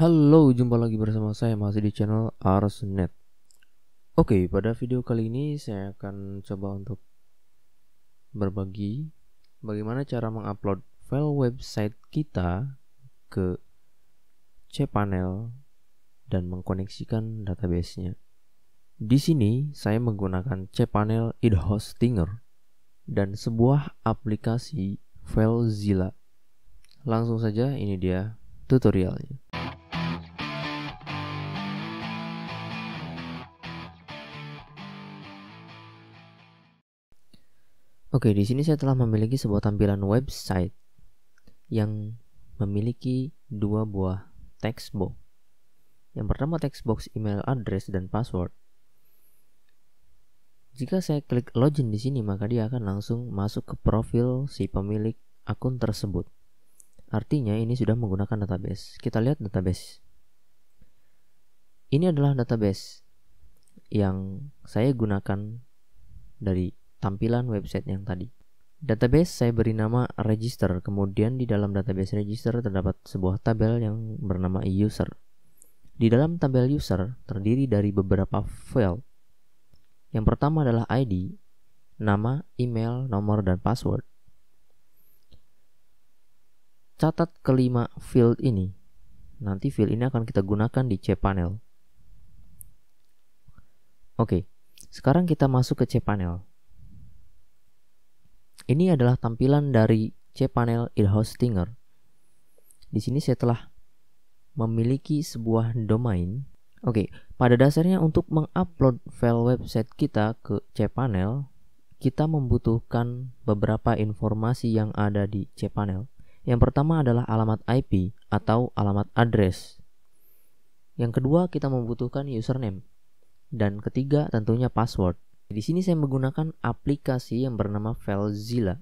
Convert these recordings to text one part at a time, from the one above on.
Halo, jumpa lagi bersama saya masih di channel Arsnet. Oke, pada video kali ini saya akan coba untuk berbagi bagaimana cara mengupload file website kita ke cPanel dan mengkoneksikan databasenya. Di sini saya menggunakan cPanel id hostinger dan sebuah aplikasi FileZilla. Langsung saja ini dia tutorialnya. Oke, di sini saya telah memiliki sebuah tampilan website yang memiliki dua buah text box. Yang pertama text box email address dan password. Jika saya klik login di sini, maka dia akan langsung masuk ke profil si pemilik akun tersebut. Artinya ini sudah menggunakan database. Kita lihat database. Ini adalah database yang saya gunakan dari tampilan website yang tadi. Database saya beri nama register, kemudian di dalam database register terdapat sebuah tabel yang bernama user. Di dalam tabel user terdiri dari beberapa file. Yang pertama adalah ID, nama, email, nomor, dan password. Catat kelima field ini. Nanti field ini akan kita gunakan di cPanel. Oke, sekarang kita masuk ke cPanel. Ini adalah tampilan dari cPanel ilhostinger. Stinger. Di sini saya telah memiliki sebuah domain. Oke, pada dasarnya untuk mengupload file website kita ke cPanel, kita membutuhkan beberapa informasi yang ada di cPanel. Yang pertama adalah alamat IP atau alamat address. Yang kedua kita membutuhkan username. Dan ketiga tentunya password. Di sini saya menggunakan aplikasi yang bernama FileZilla.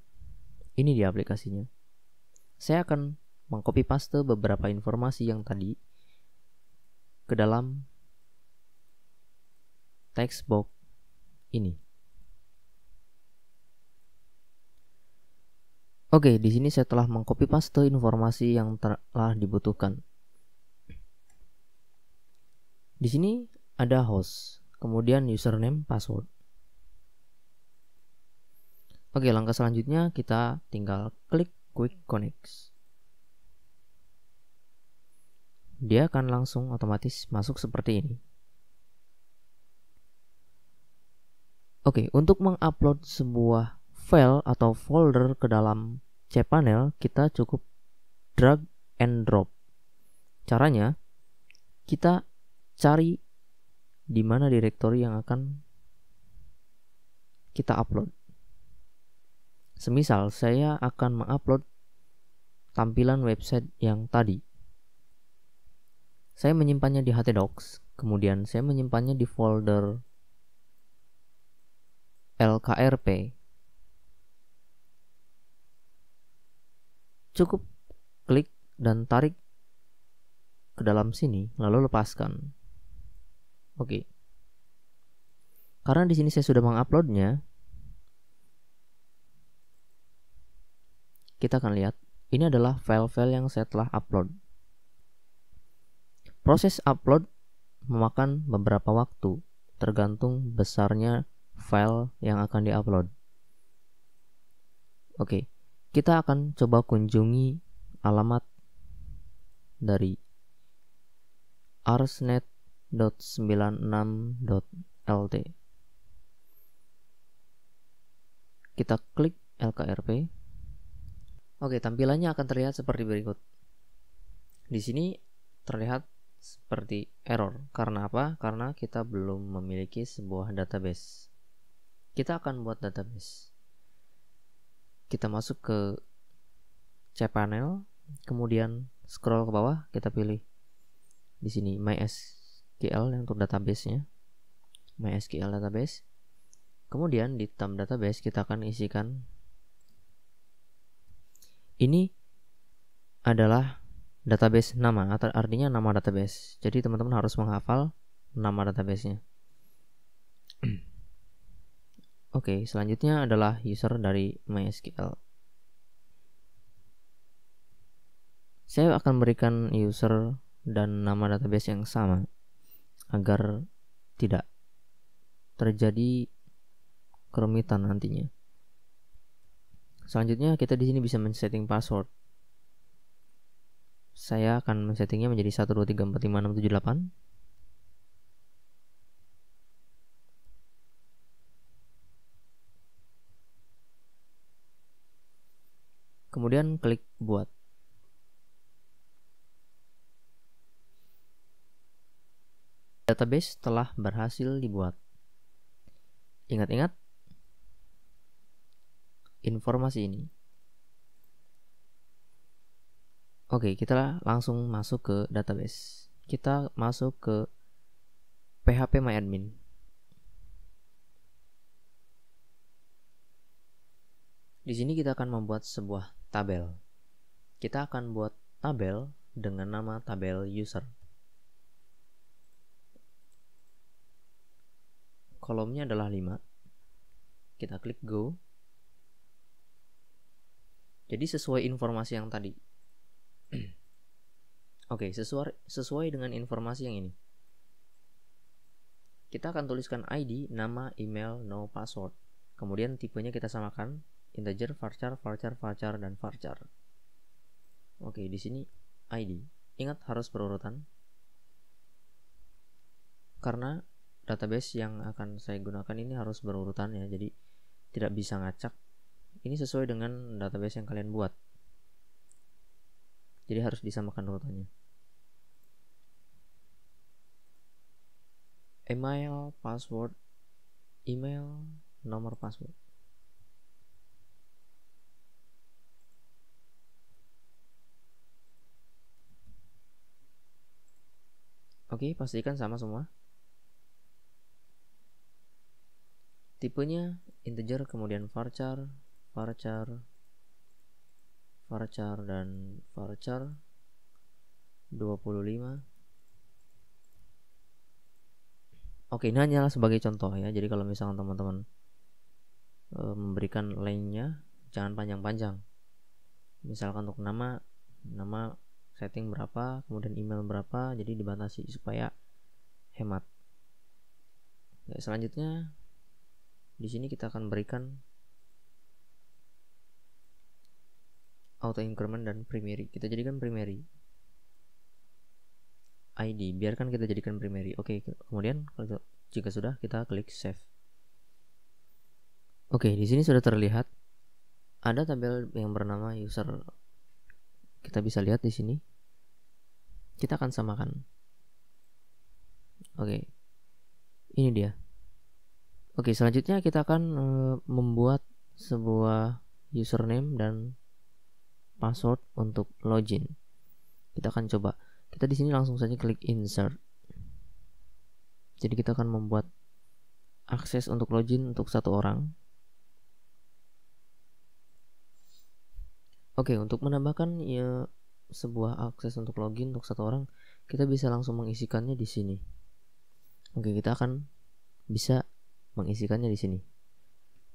Ini dia aplikasinya. Saya akan mengcopy paste beberapa informasi yang tadi ke dalam text box ini. Oke, di sini saya telah mengcopy paste informasi yang telah dibutuhkan. Di sini ada host, kemudian username, password. Oke, langkah selanjutnya kita tinggal klik Quick Connect. Dia akan langsung otomatis masuk seperti ini. Oke, untuk mengupload sebuah file atau folder ke dalam cPanel, kita cukup drag and drop. Caranya, kita cari di mana direktori yang akan kita upload. Semisal saya akan mengupload tampilan website yang tadi. Saya menyimpannya di HTDocs, kemudian saya menyimpannya di folder LKRP. Cukup klik dan tarik ke dalam sini, lalu lepaskan. Oke. Okay. Karena di sini saya sudah menguploadnya, Kita akan lihat, ini adalah file-file yang saya telah upload. Proses upload memakan beberapa waktu, tergantung besarnya file yang akan diupload. Oke, kita akan coba kunjungi alamat dari arsnet.96.lt. Kita klik LKRP. Oke, tampilannya akan terlihat seperti berikut. Di sini terlihat seperti error. Karena apa? Karena kita belum memiliki sebuah database. Kita akan buat database. Kita masuk ke cPanel, kemudian scroll ke bawah, kita pilih di sini MySQL yang untuk database-nya. MySQL database. Kemudian di tab database kita akan isikan ini adalah database nama atau artinya nama database jadi teman-teman harus menghafal nama databasenya oke okay, selanjutnya adalah user dari MySQL saya akan berikan user dan nama database yang sama agar tidak terjadi kerumitan nantinya Selanjutnya kita di sini bisa men-setting password. Saya akan men-settingnya menjadi 12345678. Kemudian klik buat. Database telah berhasil dibuat. Ingat-ingat, informasi ini. Oke, kita langsung masuk ke database. Kita masuk ke PHP MyAdmin. Di sini kita akan membuat sebuah tabel. Kita akan buat tabel dengan nama tabel user. Kolomnya adalah 5. Kita klik go. Jadi sesuai informasi yang tadi. Oke, okay, sesuai sesuai dengan informasi yang ini. Kita akan tuliskan ID, nama, email, no password. Kemudian tipenya kita samakan integer, varchar, varchar, varchar dan varchar. Oke, okay, di sini ID. Ingat harus berurutan. Karena database yang akan saya gunakan ini harus berurutan ya. Jadi tidak bisa ngacak ini sesuai dengan database yang kalian buat jadi harus disamakan urutannya email password email nomor password Oke, pastikan sama semua. Tipenya integer kemudian varchar varchar varchar dan varchar 25 Oke, ini hanyalah sebagai contoh ya. Jadi kalau misalnya teman-teman e, memberikan lainnya, jangan panjang-panjang. Misalkan untuk nama, nama setting berapa, kemudian email berapa, jadi dibatasi supaya hemat. Oke, selanjutnya di sini kita akan berikan auto increment dan primary kita jadikan primary ID biarkan kita jadikan primary oke okay, kemudian kalau jika sudah kita klik save oke okay, di sini sudah terlihat ada tabel yang bernama user kita bisa lihat di sini kita akan samakan oke okay. ini dia oke okay, selanjutnya kita akan uh, membuat sebuah username dan password untuk login. Kita akan coba. Kita di sini langsung saja klik insert. Jadi kita akan membuat akses untuk login untuk satu orang. Oke, untuk menambahkan ya sebuah akses untuk login untuk satu orang, kita bisa langsung mengisikannya di sini. Oke, kita akan bisa mengisikannya di sini.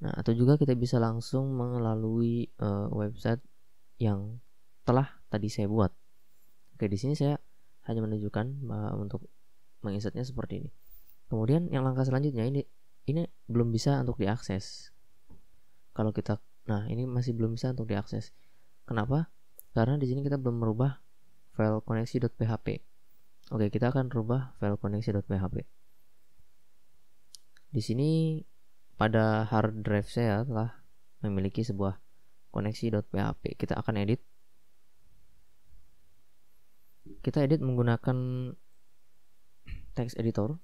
Nah, atau juga kita bisa langsung melalui uh, website yang telah tadi saya buat. Oke, di sini saya hanya menunjukkan uh, untuk menginsertnya seperti ini. Kemudian yang langkah selanjutnya ini ini belum bisa untuk diakses. Kalau kita nah ini masih belum bisa untuk diakses. Kenapa? Karena di sini kita belum merubah file koneksi.php. Oke, kita akan rubah file koneksi.php. Di sini pada hard drive saya telah memiliki sebuah koneksi.php kita akan edit kita edit menggunakan text editor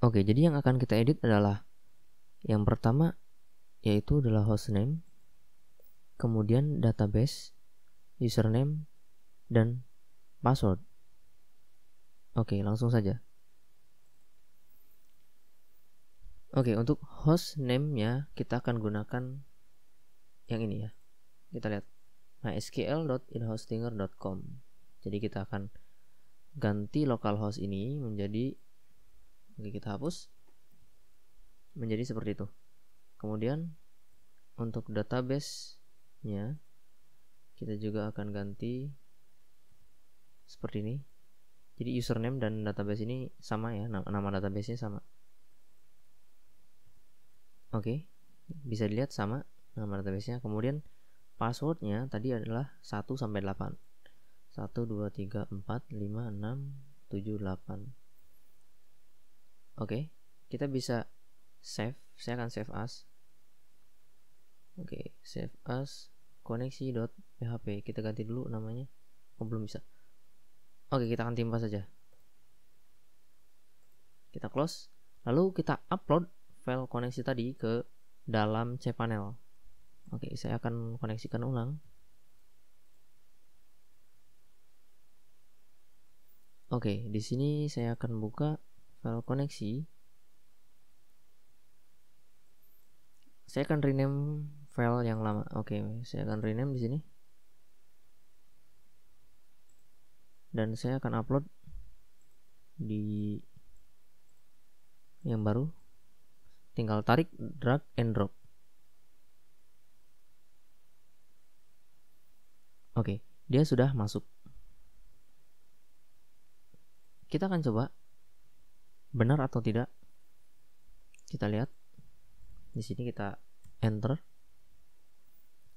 oke jadi yang akan kita edit adalah yang pertama yaitu adalah hostname kemudian database username dan password oke langsung saja Oke, okay, untuk host name-nya kita akan gunakan yang ini ya. Kita lihat mysql.inhostinger.com. Jadi kita akan ganti localhost ini menjadi oke kita hapus menjadi seperti itu. Kemudian untuk database-nya kita juga akan ganti seperti ini. Jadi username dan database ini sama ya, nama database-nya sama. Oke, okay. bisa dilihat sama nama database-nya. Kemudian passwordnya tadi adalah 1 sampai 8. 1 2 3 4 5 6 7 8. Oke, okay. kita bisa save. Saya akan save as. Oke, okay. save as koneksi.php. Kita ganti dulu namanya. Oh, belum bisa. Oke, kita akan timpa saja. Kita close. Lalu kita upload file koneksi tadi ke dalam cPanel. Oke, saya akan koneksikan ulang. Oke, di sini saya akan buka file koneksi. Saya akan rename file yang lama. Oke, saya akan rename di sini. Dan saya akan upload di yang baru tinggal tarik drag and drop oke dia sudah masuk kita akan coba benar atau tidak kita lihat di sini kita enter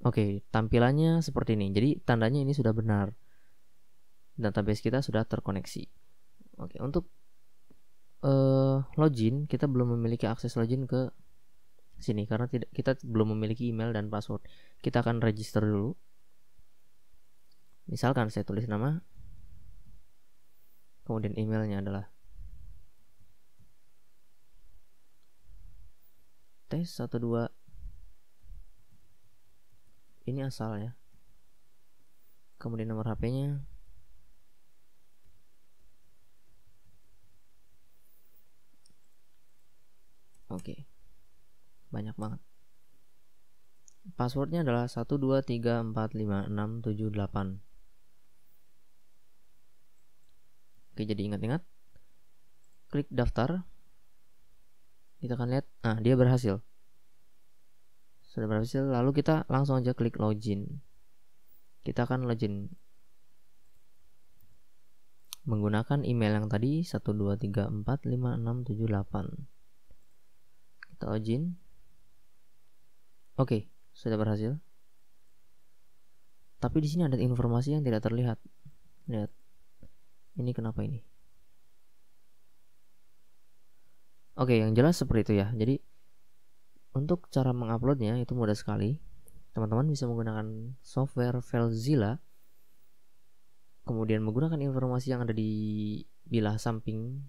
Oke, tampilannya seperti ini. Jadi tandanya ini sudah benar. Database kita sudah terkoneksi. Oke, untuk uh, login kita belum memiliki akses login ke sini karena tidak kita belum memiliki email dan password kita akan register dulu misalkan saya tulis nama kemudian emailnya adalah tes 12 ini asal ya kemudian nomor HP-nya oke okay. banyak banget passwordnya adalah 12345678 Oke, jadi ingat-ingat. Klik daftar. Kita akan lihat, nah dia berhasil. Sudah berhasil, lalu kita langsung aja klik login. Kita akan login menggunakan email yang tadi 12345678 atau oke sudah berhasil tapi di sini ada informasi yang tidak terlihat lihat ini kenapa ini oke yang jelas seperti itu ya jadi untuk cara menguploadnya itu mudah sekali teman-teman bisa menggunakan software FileZilla kemudian menggunakan informasi yang ada di bilah samping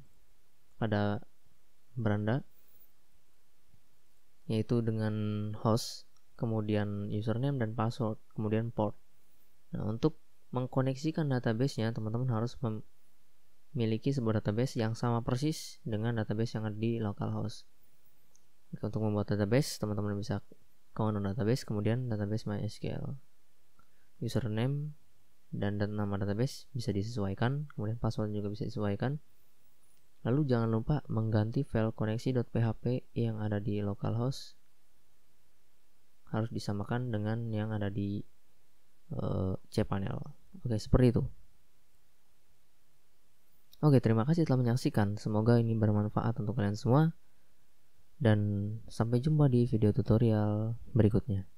pada beranda yaitu dengan host, kemudian username dan password, kemudian port. Nah, untuk mengkoneksikan database-nya, teman-teman harus memiliki sebuah database yang sama persis dengan database yang ada di localhost. Jadi, untuk membuat database, teman-teman bisa command database, kemudian database MySQL. Username dan nama database bisa disesuaikan, kemudian password juga bisa disesuaikan. Lalu jangan lupa mengganti file koneksi.php yang ada di localhost harus disamakan dengan yang ada di uh, cpanel. Oke, seperti itu. Oke, terima kasih telah menyaksikan. Semoga ini bermanfaat untuk kalian semua. Dan sampai jumpa di video tutorial berikutnya.